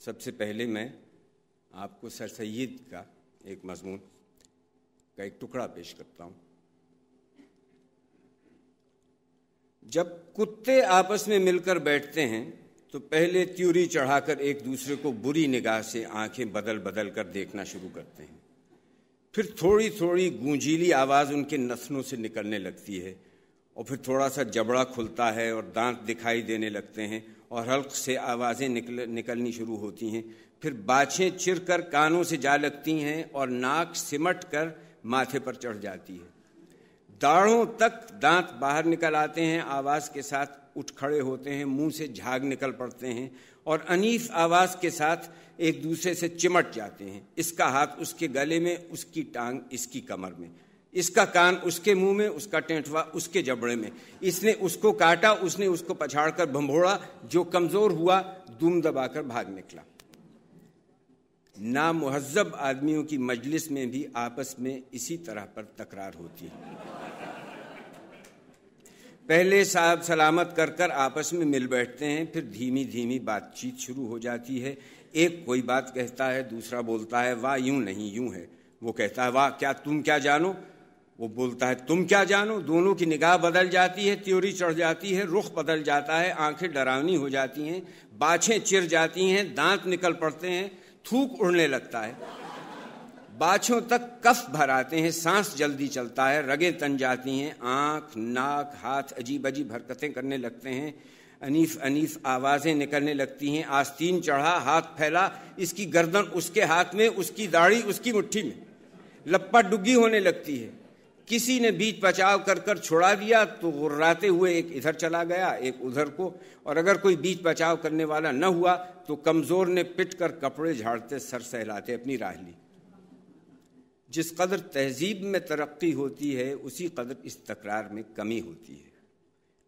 सबसे पहले मैं आपको सर सैद का एक मजमून का एक टुकड़ा पेश करता हूँ जब कुत्ते आपस में मिलकर बैठते हैं तो पहले त्यूरी चढ़ाकर एक दूसरे को बुरी निगाह से आंखें बदल बदल कर देखना शुरू करते हैं फिर थोड़ी थोड़ी गूंजीली आवाज़ उनके नसनों से निकलने लगती है और फिर थोड़ा सा जबड़ा खुलता है और दांत दिखाई देने लगते हैं और हल्क से आवाज़ें निकल निकलनी शुरू होती हैं फिर बाछें चिर कर कानों से जा लगती हैं और नाक सिमट कर माथे पर चढ़ जाती है दाढ़ों तक दांत बाहर निकल आते हैं आवाज़ के साथ उठ खड़े होते हैं मुंह से झाग निकल पड़ते हैं और अनीफ आवाज़ के साथ एक दूसरे से चिमट जाते हैं इसका हाथ उसके गले में उसकी टांग इसकी कमर में इसका कान उसके मुंह में उसका टेंटवा उसके जबड़े में इसने उसको काटा उसने उसको पछाड़कर भंभोड़ा जो कमजोर हुआ दुम दबाकर भाग निकला नामहजब आदमियों की मजलिस में भी आपस में इसी तरह पर तकरार होती है पहले साहब सलामत कर कर आपस में मिल बैठते हैं फिर धीमी धीमी बातचीत शुरू हो जाती है एक कोई बात कहता है दूसरा बोलता है वाह यूं नहीं यूं है वो कहता है वाह क्या तुम क्या जानो वो बोलता है तुम क्या जानो दोनों की निगाह बदल जाती है त्योरी चढ़ जाती है रुख बदल जाता है आंखें डरावनी हो जाती हैं बाछें चिर जाती हैं दांत निकल पड़ते हैं थूक उड़ने लगता है बाछों तक कफ भर आते हैं सांस जल्दी चलता है रगे तन जाती हैं आंख नाक हाथ अजीब अजीब हरकतें करने लगते हैं अनीफ अनीफ आवाज़ें निकलने लगती हैं आस्तीन चढ़ा हाथ फैला इसकी गर्दन उसके हाथ में उसकी दाढ़ी उसकी मुट्ठी में लप्पा डुग्गी होने लगती है किसी ने बीच बचाव कर कर छोड़ा दिया तो गुर्राते हुए एक इधर चला गया एक उधर को और अगर कोई बीच बचाव करने वाला न हुआ तो कमज़ोर ने पिट कर कपड़े झाड़ते सर सहलाते अपनी राह ली जिस कदर तहजीब में तरक्की होती है उसी कदर इस तकरार में कमी होती है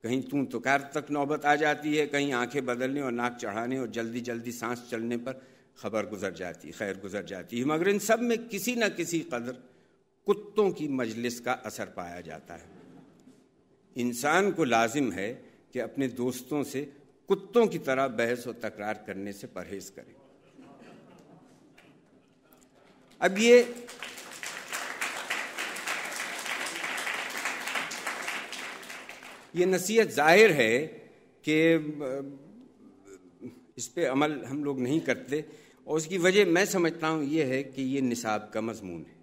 कहीं तू तो कार तक नौबत आ जाती है कहीं आंखें बदलने और नाक चढ़ाने और जल्दी जल्दी सांस चलने पर खबर गुजर जाती खैर गुजर जाती है मगर इन सब में किसी न किसी कदर कुत्तों की मजलिस का असर पाया जाता है इंसान को लाजिम है कि अपने दोस्तों से कुत्तों की तरह बहस और तकरार करने से परहेज करें अब ये ये नसीहत जाहिर है कि इस पर अमल हम लोग नहीं करते और उसकी वजह मैं समझता हूँ ये है कि ये निसाब का मजमून है